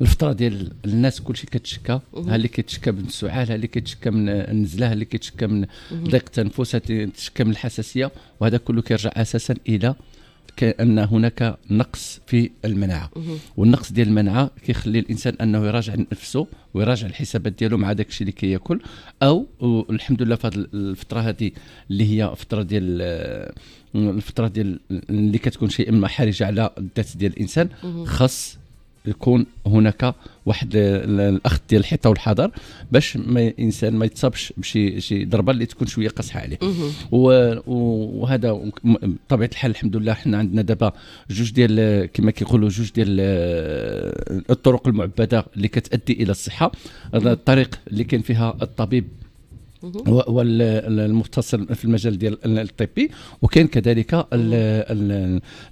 الفتره ديال الناس كلشي كتشكى ها اللي كيتشكى من السعال ها اللي كيتشكى من النزله ها اللي كيتشكى من ضيق التنفس ها كيتشكى من الحساسيه وهذا كله كيرجع اساسا الى كان هناك نقص في المناعه والنقص ديال المناعه كيخلي الانسان انه يراجع نفسه ويراجع الحسابات ديالو مع داك الشيء اللي كياكل او الحمد لله في هذه الفتره هذه اللي هي فتره ديال الفتره ديال اللي كتكون شيء اما حرجه على الذات ديال الانسان خاص يكون هناك واحد الاخذ ديال الحيطه والحذر باش ما الانسان ما يتصابش بشي شي ضربه اللي تكون شويه قاصحه عليه وهذا بطبيعه الحال الحمد لله حنا عندنا دابا جوج ديال كما كيقولوا جوج ديال الطرق المعبده اللي كتادي الى الصحه هذا الطريق اللي كان فيها الطبيب والمختص في المجال ديال الطبي وكاين كذلك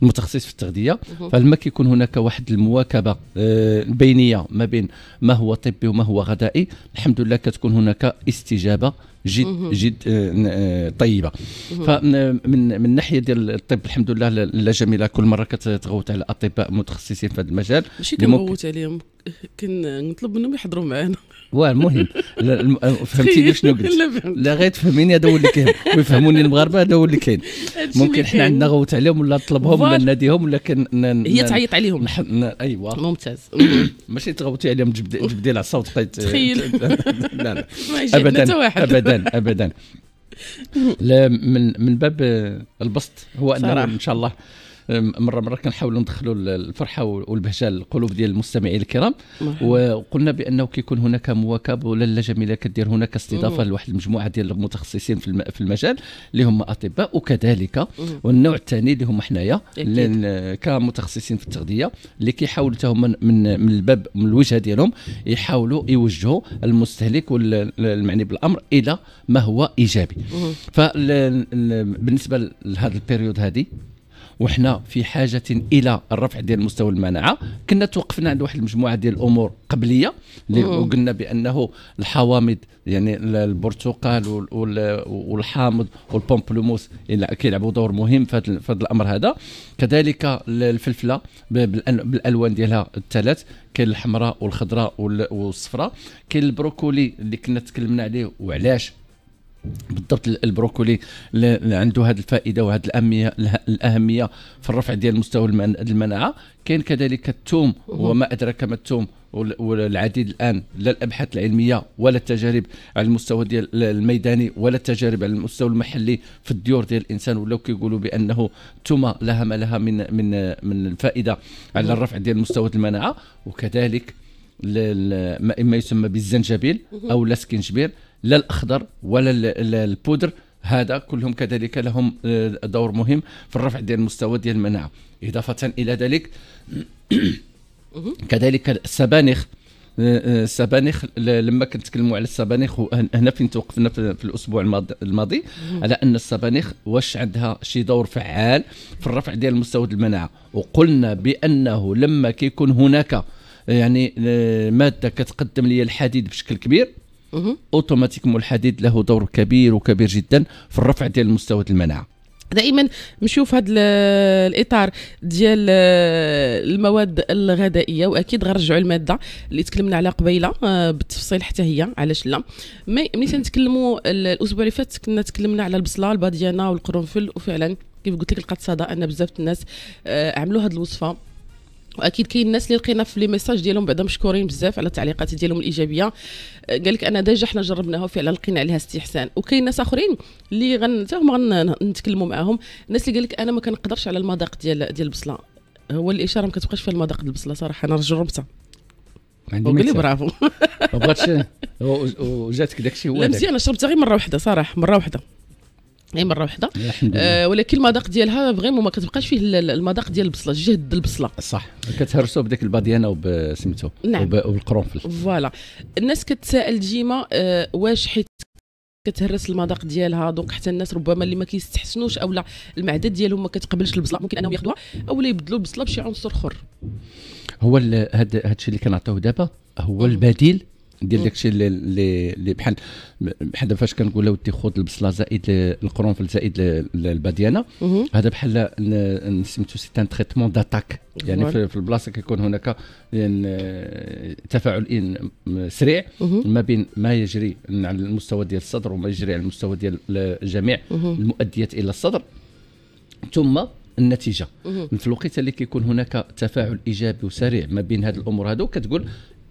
المتخصص في التغذيه فلما كيكون هناك واحد المواكبه آه، بينيه ما بين ما هو طبي وما هو غذائي الحمد لله كتكون هناك استجابه جد جد آه، آه، طيبه فمن من ناحيه ديال الطب الحمد لله لا جميله كل مره كتغوت على اطباء متخصصين في هذا المجال ماشي كنغوت عليهم كنطلب منهم يحضروا معنا واه المهم آه، فهمتيني شنو قلت لا غير تفهميني هذا هو اللي كاين ويفهموني المغاربه هذا هو اللي كاين ممكن حنا عندنا غوت عليهم ولا نطلبهم ولا ناديهم ولا كن هي تعيط عليهم ايوا ممتاز ماشي تغوتي عليهم جبدي العصا وتخيل طيب. تخيل لا لا ابدا ابدا ابدا ابدا من من باب البسط هو ان ان شاء الله مره مره كنحاولوا ندخلوا الفرحه والبهجه للقلوب ديال المستمعين الكرام وقلنا بانه كيكون هناك مواكب ولله جميله كدير هناك استضافه لواحد المجموعه ديال المتخصصين في المجال اللي هم اطباء وكذلك والنوع الثاني اللي هم حنايا كمتخصصين في التغذيه اللي كيحاولوا حتى هما من من الباب من الوجهه ديالهم يحاولوا يوجهوا المستهلك والمعني بالامر الى ما هو ايجابي فبالنسبه لهذا البيريود هذه وحنا في حاجه الى الرفع ديال مستوى المناعه كنا توقفنا عند واحد المجموعه ديال الامور قبليه اللي قلنا بانه الحوامض يعني البرتقال والحامض والبومبلوموس كيلعبوا دور مهم في هذا الامر هذا كذلك الفلفله بالالوان ديالها الثلاث كاين الحمراء والخضراء والصفراء كاين البروكولي اللي كنا تكلمنا عليه وعلاش بالضبط البروكولي اللي عنده هذه الفائده وهذه الاهميه الاهميه في الرفع ديال مستوى المناعه كاين كذلك الثوم وما ادراك ما الثوم والعديد الان لا الابحاث العلميه ولا التجارب على المستوى ديال الميداني ولا التجارب على المستوى المحلي في الديور ديال الانسان ولاو كيقولوا بانه ثم لها ما لها من من من الفائده على الرفع ديال مستوى المناعه وكذلك ما يسمى بالزنجبيل او الاسكنجبير لا الاخضر ولا البودر هذا كلهم كذلك لهم آه، دور مهم في الرفع ديال المستوى ديال المناعه اضافه الى ذلك كذلك السبانخ آه، آه، السبانخ لما كنتكلموا على السبانخ هنا فين توقفنا في الاسبوع الماضي على ان السبانخ واش عندها شي دور فعال في الرفع ديال مستوى المناعه وقلنا بانه لما كيكون هناك يعني ماده كتقدم لي الحديد بشكل كبير اوتوماتيكمون mm-hmm. الحديد له دور كبير وكبير جدا في الرفع ديال مستوى المناعه دائما نشوف هذا الاطار ديال آه، المواد الغذائيه واكيد غنرجعوا الماده اللي تكلمنا على قبيله آه، بالتفصيل حتى هي علاش لا ملي تنتكلموا الاسبوع اللي فات كنا تكلمنا على البصله الباديانه والقرنفل وفعلا كيف قلت لك لقات صدى ان بزاف الناس آه، عملوا هذه الوصفه واكيد كاين الناس اللي لقينا في لي ميساج ديالهم بعدا مشكورين بزاف على التعليقات ديالهم الايجابيه آه، قال لك انا ديجا حنا جربناها وفعلا لقينا عليها استحسان وكاين ناس اخرين اللي غن حتى هما غنتكلموا معاهم الناس اللي قال لك انا ما كنقدرش على المذاق ديال ديال البصله هو الاشاره ما كتبقاش في المذاق ديال البصله صراحه انا جربتها عندي لي برافو ما بغاتش وجاتك داكشي هو لا مزيان انا شربتها غير مره واحده صراحه مره واحده اي مره واحده آه ولكن المذاق ديالها فريمون ما كتبقاش فيه المذاق ديال البصله جهد البصله صح كتهرسوا بديك الباديانه وبسميتو نعم وبالقرنفل فوالا الناس كتسائل ديما آه واش حيت كتهرس المذاق ديالها دونك حتى الناس ربما اللي ما كيستحسنوش اولا المعدات ديالهم ما كتقبلش البصله ممكن انهم ياخذوها اولا يبدلوا البصله بشي عنصر اخر هو هذا الشيء اللي كنعطيوه دابا هو البديل ديال داكشي اللي اللي بحال بحال فاش كنقول ودي خذ البصله زائد القرنفل زائد الباديانه هذا بحال سميتو سي ان تريتمون داتاك يعني في البلاصه كيكون هناك تفاعل سريع ما بين ما يجري على المستوى ديال الصدر وما يجري على المستوى ديال جميع المؤديات الى الصدر ثم النتيجه في الوقيته اللي كيكون هناك تفاعل ايجابي وسريع ما بين هذه الامور هذو كتقول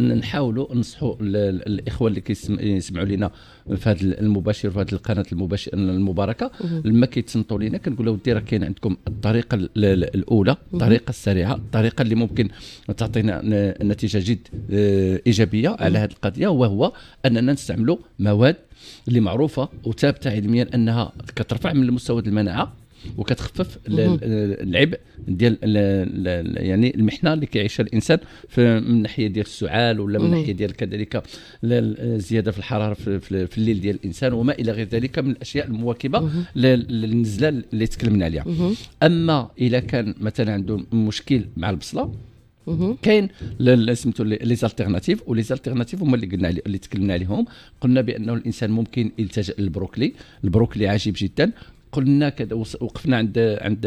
نحاولوا ننصحوا الاخوه اللي كيسمعوا لنا في هذا المباشر في هذه القناه المباشر المباركه لما كيتصنتوا لنا كنقول ودي راه كاين عندكم الطريقه الاولى الطريقه السريعه الطريقه اللي ممكن تعطينا نتيجه جد آه، ايجابيه على هذه القضيه وهو اننا نستعملوا مواد اللي معروفه وثابته علميا انها كترفع من مستوى المناعه وكتخفف العبء ديال يعني المحنه اللي كيعيشها الانسان من ناحيه ديال السعال ولا من ناحيه ديال كذلك الزياده في الحراره في الليل ديال الانسان وما الى غير ذلك من الاشياء المواكبه للنزله اللي تكلمنا عليها اما اذا كان مثلا عنده مشكل مع البصله كاين سميتو لي زالتيرناتيف ولي زالتيرناتيف هما اللي قلنا علي اللي تكلمنا عليهم قلنا بانه الانسان ممكن يلتجا للبروكلي البروكلي عجيب جدا قلنا كذا وقفنا عند عند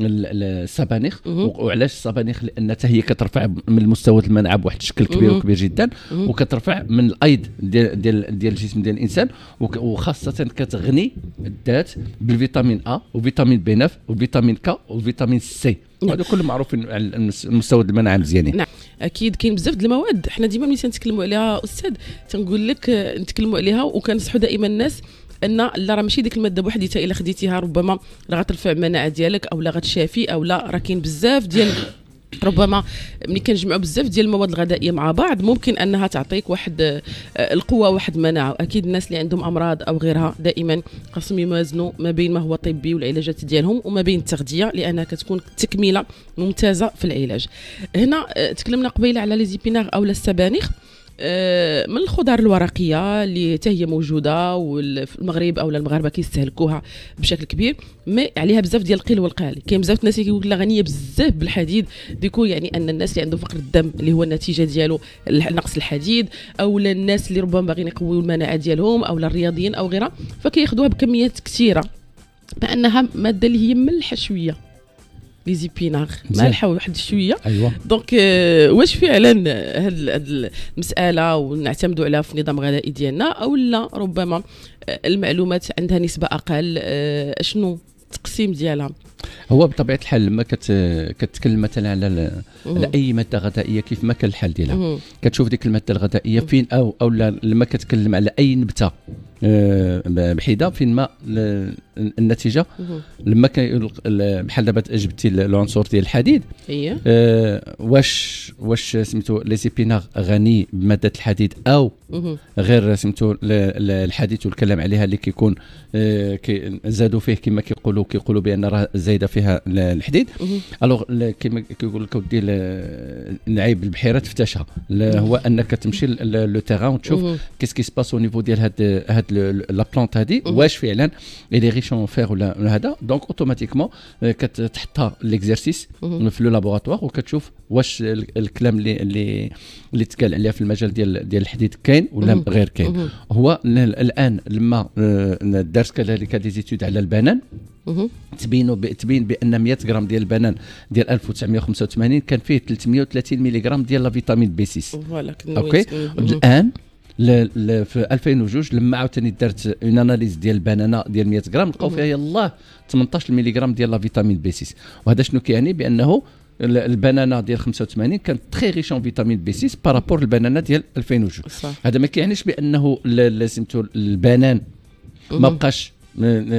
السبانيخ وعلاش السبانيخ لان حتى هي كترفع من مستوى المناعه بواحد الشكل كبير وكبير جدا وكترفع من الايض ديال ديال دي الجسم ديال الانسان وخاصه كتغني الذات بالفيتامين ا وفيتامين بي 9 وفيتامين كا وفيتامين سي نعم. هذا كله معروفين على مستوى المناعه مزيانين نعم اكيد كاين بزاف ديال المواد حنا ديما ملي تنتكلموا عليها استاذ تنقول لك آه، نتكلموا عليها وكنصحوا دائما الناس ان لا راه ماشي ديك الماده بوحديتها الا خديتيها ربما راه غترفع المناعه ديالك او لا غتشافي او لا راه كاين بزاف ديال ربما ملي كنجمعوا بزاف ديال المواد الغذائيه مع بعض ممكن انها تعطيك واحد آه، القوه واحد المناعه واكيد الناس اللي عندهم امراض او غيرها دائما خاصهم يوازنوا ما بين ما هو طبي والعلاجات ديالهم وما بين التغذيه لانها كتكون تكمله ممتازه في العلاج هنا آه، تكلمنا قبيله على لي زيبيناغ او السبانخ آه، من الخضار الورقيه اللي حتى هي موجوده المغرب او المغاربه كيستهلكوها بشكل كبير مي عليها بزاف ديال القيل والقال كاين بزاف الناس اللي كيقول لها غنيه بزاف بالحديد ديكو يعني ان الناس اللي عندهم فقر الدم اللي هو النتيجه ديالو نقص الحديد او الناس اللي ربما باغيين يقويوا المناعه ديالهم او الرياضيين او غيرها فكياخذوها بكميات كثيره مع انها ماده اللي هي ملحه شويه لي زيبينار مالحه واحد شويه أيوة. دونك آه واش فعلا هاد المساله ونعتمدوا عليها في النظام الغذائي ديالنا او لا ربما المعلومات عندها نسبه اقل آه شنو التقسيم ديالها هو بطبيعه الحال لما كت... كتكلم مثلا على على اي ماده غذائيه كيف ما كان الحال ديالها كتشوف ديك الماده الغذائيه فين او او لما كتكلم على اي نبته بحيده فين ما النتيجه لما كان بحال دابا جبتي العنصر ديال الحديد آه واش واش سميتو لي سيبينار غني بماده الحديد او غير سميتو الحديد والكلام عليها اللي كيكون آه، كي زادوا فيه كما كيقولوا كيقولوا بان راه زايده فيها الحديد الوغ كما كيقول لك ودي نعيب البحيره تفتشها هو انك تمشي لو تيغان وتشوف كيس كي باس او نيفو ديال هاد هاد لا بلونت هادي واش فعلا اللي ريشون فيغ ولا هذا دونك اوتوماتيكمون كتحطها ليكزيرسيس في لو لابوراتوار وكتشوف واش الكلام اللي اللي اللي تقال عليها في المجال ديال ديال الحديد كاين ولا غير كاين هو الان لما دارت كذلك ديزيتيود على البنان تبين تبين بان 100 غرام ديال البنان ديال 1985 كان فيه 330 ملغ ديال لا فيتامين بي 6 فوالا اوكي الان في 2002 لما عاوتاني درت اون اناليز ديال البنانه ديال 100 غرام لقاو فيها يلاه 18 ملي غرام ديال لا فيتامين بي 6 وهذا شنو كيعني بانه البنانه ديال 85 كانت تري ريش اون فيتامين بي 6 بارابور البنانه ديال 2002 هذا ما كيعنيش بانه سميتو البنان ما بقاش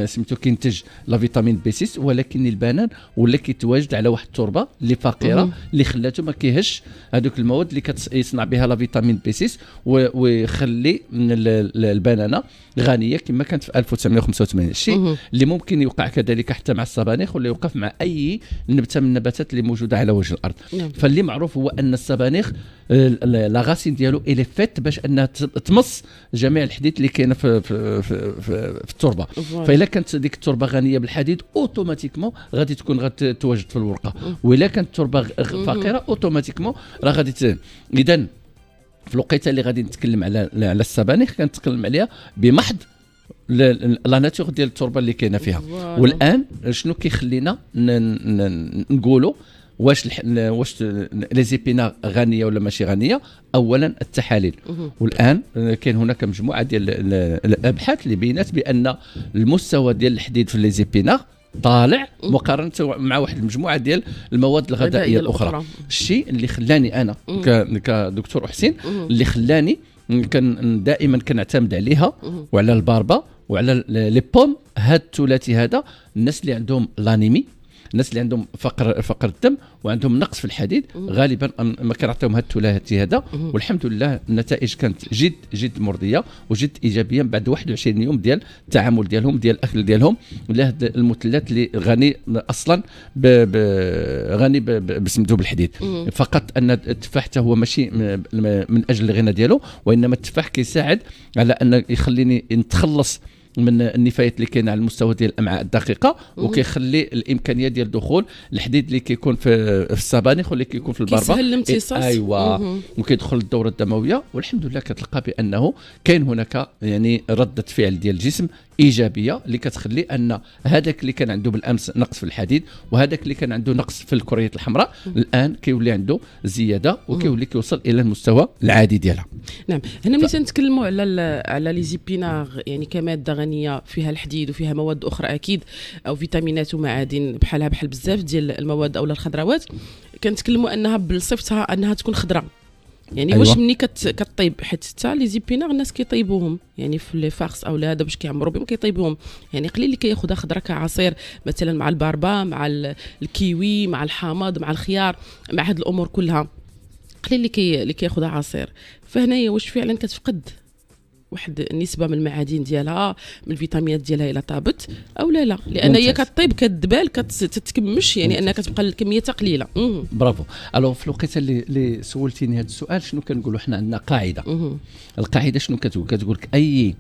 سميتو كينتج لا فيتامين بي 6 ولكن البنان ولا كيتواجد على واحد التربه اللي فقيره اللي خلاته ما كيهش هذوك المواد اللي كيصنع بها لا فيتامين بي 6 ويخلي البنانه غنيه كما كانت في 1985 الشيء اللي ممكن يوقع كذلك حتى مع الصبانيخ ولا يوقف مع اي نبته من النباتات اللي موجوده على وجه الارض نعم. فاللي معروف هو ان الصبانيخ آه، لا غاسين ديالو الي فيت باش انها تمص جميع الحديد اللي كاينه في, في, في, في التربه فإلا كانت ديك التربه غنيه بالحديد اوتوماتيكمون غادي تكون غتواجد في الورقه وإلا كانت التربه فقيره اوتوماتيكمون راه غادي اذا في الوقيته اللي غادي نتكلم على على السبانخ كنتكلم عليها بمحض لا ناتور ديال التربه اللي كاينه فيها والان شنو كيخلينا نقولوا واش الح... واش ليزيبينا غنيه ولا ماشي غنيه اولا التحاليل والان آه، كاين هناك مجموعه ديال الابحاث اللي بينات بان المستوى ديال الحديد في ليزيبينا طالع مقارنه مع واحد المجموعه ديال المواد الغذائيه الاخرى الشيء اللي خلاني انا كدكتور حسين اللي خلاني كان دائما كنعتمد عليها وعلى الباربا وعلى لي بوم هاد الثلاثي هذا الناس اللي عندهم لانيمي الناس اللي عندهم فقر فقر الدم وعندهم نقص في الحديد غالبا ما كنعطيهم هاد الثلاثي هذا والحمد لله النتائج كانت جد جد مرضيه وجد ايجابيه بعد 21 يوم ديال التعامل ديالهم ديال الاكل ديالهم لهذ المثلث اللي غني اصلا بـ بـ غني بسميتو بالحديد فقط ان التفاح حتى هو ماشي من اجل الغنى ديالو وانما التفاح كيساعد على ان يخليني نتخلص من النفايات اللي كاينه على المستوى ديال الامعاء الدقيقه وكيخلي الامكانيه ديال دخول الحديد اللي كيكون في, في واللي كيكون في البربه كيسهل الامتصاص إيه، ايوا وكيدخل الدوره الدمويه والحمد لله كتلقى بانه كاين هناك يعني رده فعل ديال الجسم ايجابيه اللي كتخلي ان هذاك اللي كان عنده بالامس نقص في الحديد وهذاك اللي كان عنده نقص في الكريات الحمراء الان كيولي عنده زياده وكيولي كيوصل الى المستوى العادي ديالها نعم هنا ملي ف... تنتكلموا على على لي زيبينار يعني كماده غنيه فيها الحديد وفيها مواد اخرى اكيد او فيتامينات ومعادن بحالها بحال بزاف ديال المواد او الخضروات كنتكلموا انها بصفتها انها تكون خضراء يعني أيوة. واش مني كت... كطيب حيت حتى لي زيبينار الناس كيطيبوهم يعني في لي فارس او هذا باش كيعمروا بهم كيطيبوهم يعني قليل اللي كياخذها خضره كعصير مثلا مع الباربا مع الكيوي مع الحامض مع الخيار مع هاد الامور كلها قليل اللي كي اللي كياخذها عصير فهنايا واش فعلا كتفقد واحد النسبه من المعادن ديالها من الفيتامينات ديالها الا طابت او لا لا لان هي كطيب كتدبال كتتكمش يعني انها كتبقى الكميه قليله برافو الو في الوقت اللي, اللي سولتيني هذا السؤال شنو كنقولوا حنا عندنا قاعده مم. القاعده شنو كتقول كتقول لك اي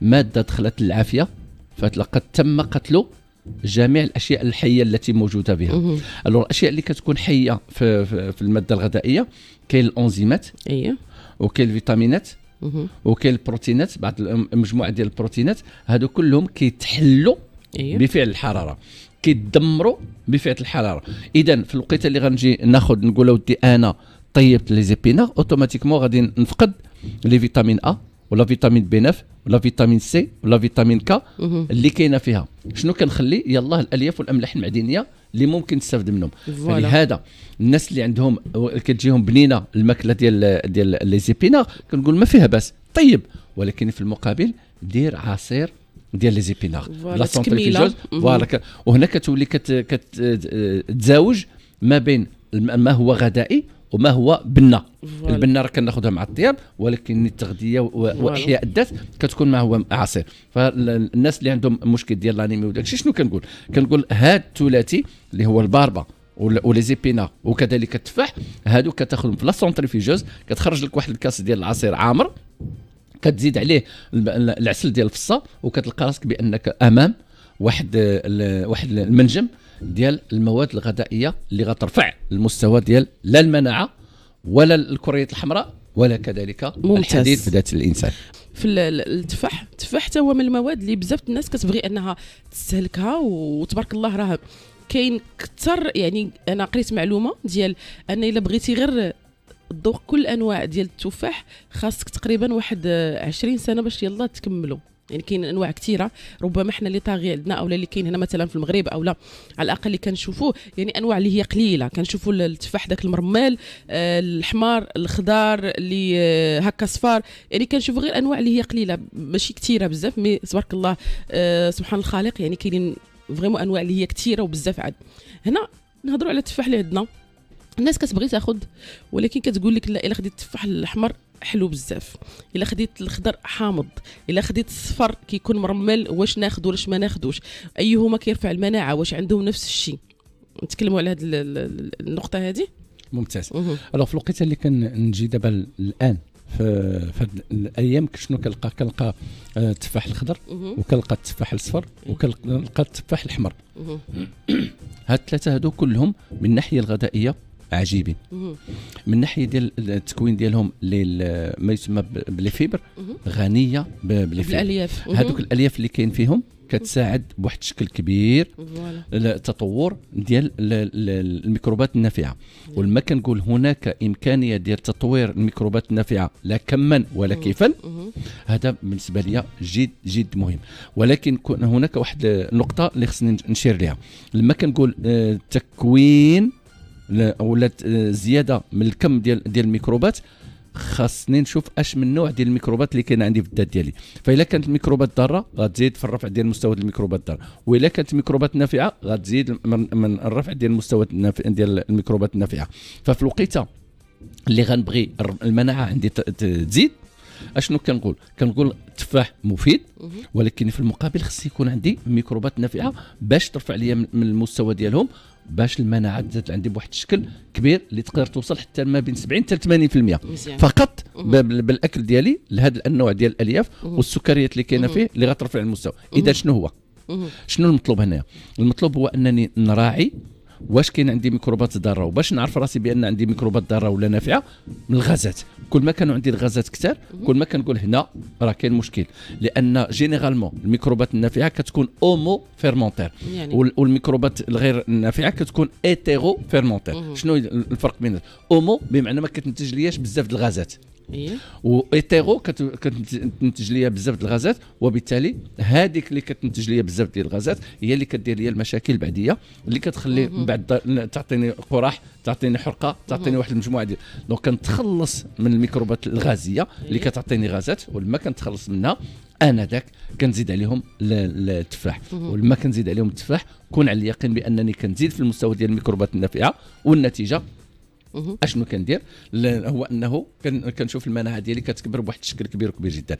ماده دخلت للعافيه فلقد تم قتل جميع الاشياء الحيه التي موجوده بها الو الاشياء اللي كتكون حيه في, في, في الماده الغذائيه كاين الانزيمات اييه وكاين الفيتامينات وكاين البروتينات بعض مجموعه ديال البروتينات هادو كلهم كيتحلوا إيه. بفعل الحراره كيدمروا بفعل الحراره اذا في الوقيته اللي غنجي ناخذ نقول ودي انا طيبت لي زيبينا اوتوماتيكمون غادي نفقد لي فيتامين ا ولا فيتامين بي 9 ولا فيتامين سي ولا فيتامين كا اللي كاينه فيها شنو كنخلي يلاه الالياف والاملاح المعدنيه اللي ممكن تستافد منهم فلهذا الناس اللي عندهم كتجيهم بنينه الماكله ديال ديال لي زيبينار كنقول ما فيها باس طيب ولكن في المقابل دير عصير ديال لي زيبينار لا سونتريفيجوز فوالا وهنا كتولي كتزاوج ما بين ما هو غذائي وما هو بنا البنا راه كناخذها مع الطياب ولكن التغذيه واحياء الذات كتكون ما هو عصير فالناس اللي عندهم مشكل ديال الانيمي وداك الشيء شنو كنقول كنقول هاد الثلاثي اللي هو الباربا ولي زيبينا وكذلك التفاح هادو كتاخذهم في لا سونتريفيجوز كتخرج لك واحد الكاس ديال العصير عامر كتزيد عليه العسل ديال الفصه وكتلقى راسك بانك امام واحد واحد المنجم ديال المواد الغذائيه اللي غترفع المستوى ديال لا المناعه ولا الكريات الحمراء ولا كذلك ممتاز. الحديد في ذات الانسان في التفاح التفاح حتى هو من المواد اللي بزاف الناس كتبغي انها تستهلكها وتبارك الله راه كاين كثر يعني انا قريت معلومه ديال ان الا بغيتي غير تذوق كل انواع ديال التفاح خاصك تقريبا واحد 20 سنه باش يلا تكملوا يعني كاين انواع كثيره ربما احنا اللي طاغي عندنا او اللي كاين هنا مثلا في المغرب او لا على الاقل اللي كنشوفوه يعني انواع اللي هي قليله كنشوفوا التفاح ذاك المرمال آه، الحمار الخضار اللي آه، هكا صفار يعني كنشوفوا غير انواع اللي هي قليله ماشي كثيره بزاف مي تبارك الله آه، سبحان الخالق يعني كاينين فريمون انواع اللي هي كثيره وبزاف عاد هنا نهضروا على التفاح اللي عندنا الناس كتبغي تاخذ ولكن كتقول لك لا الا خديت التفاح الاحمر حلو بزاف الا خديت الخضر حامض الا خديت الصفر كيكون مرمل واش ناخذ واش ما ناخذوش ايهما كيرفع المناعه واش عندهم نفس الشيء نتكلموا على هذه النقطه هذه ممتاز الو في الوقيته اللي كنجي دابا الان في هاد الايام شنو كنلقى كنلقى آه، التفاح الخضر وكنلقى التفاح الاصفر وكنلقى التفاح الاحمر هاد الثلاثه هادو كلهم من الناحيه الغذائيه عجيبين من ناحيه ديال التكوين ديالهم ما يسمى بلي فيبر غنيه بلي فيبر بالالياف هذوك الالياف اللي كاين فيهم كتساعد بواحد الشكل كبير التطور ديال الميكروبات النافعه ولما كنقول هناك امكانيه ديال تطوير الميكروبات النافعه لا كما ولا كيفا هذا بالنسبه لي جد جد مهم ولكن هناك واحد النقطه اللي خصني نشير لها لما كنقول آه، تكوين ولا زياده من الكم ديال ديال الميكروبات خاصني نشوف اش من نوع ديال الميكروبات اللي كاين عندي في الذات ديالي فاذا كانت الميكروبات ضاره غتزيد في الرفع ديال مستوى الميكروبات الضاره واذا كانت الميكروبات نافعه غتزيد من الرفع ديال مستوى ديال الميكروبات النافعه ففي الوقيته اللي غنبغي المناعه عندي تزيد اشنو كنقول كنقول التفاح مفيد ولكن في المقابل خص يكون عندي ميكروبات نافعه باش ترفع لي من المستوى ديالهم باش المناعه تزاد عندي بواحد الشكل كبير اللي تقدر توصل حتى ما بين 70 حتى 80% فقط بالاكل ديالي لهذا النوع ديال الالياف والسكريات اللي كاينه فيه اللي غترفع المستوى اذا شنو هو شنو المطلوب هنا المطلوب هو انني نراعي واش كاين عندي ميكروبات ضاره وباش نعرف راسي بان عندي ميكروبات ضاره ولا نافعه من الغازات كل ما كانوا عندي الغازات كثار كل ما كنقول هنا راه كاين مشكل لان جينيرالمون الميكروبات النافعه كتكون اومو فيرمونتير يعني. والميكروبات الغير النافعه كتكون ايتيرو فيرمونتير شنو الفرق بين اومو بمعنى ما كتنتج لياش بزاف الغازات إيه. وايتيرو كتنتج ليا بزاف د الغازات وبالتالي هذيك اللي كتنتج ليا بزاف ديال الغازات هي اللي كدير ليا المشاكل البعديه اللي كتخلي من بعد تعطيني قراح تعطيني حرقه تعطيني واحد المجموعه ديال دونك كنتخلص من الميكروبات الغازيه اللي إيه. كتعطيني غازات ولما كنتخلص منها انا ذاك كنزيد عليهم التفاح ولما كنزيد عليهم التفاح كون على اليقين بانني كنزيد في المستوى ديال الميكروبات النافعه والنتيجه اشنو كندير هو انه كنشوف المناعه ديالي كتكبر بواحد الشكل كبير كبير جدا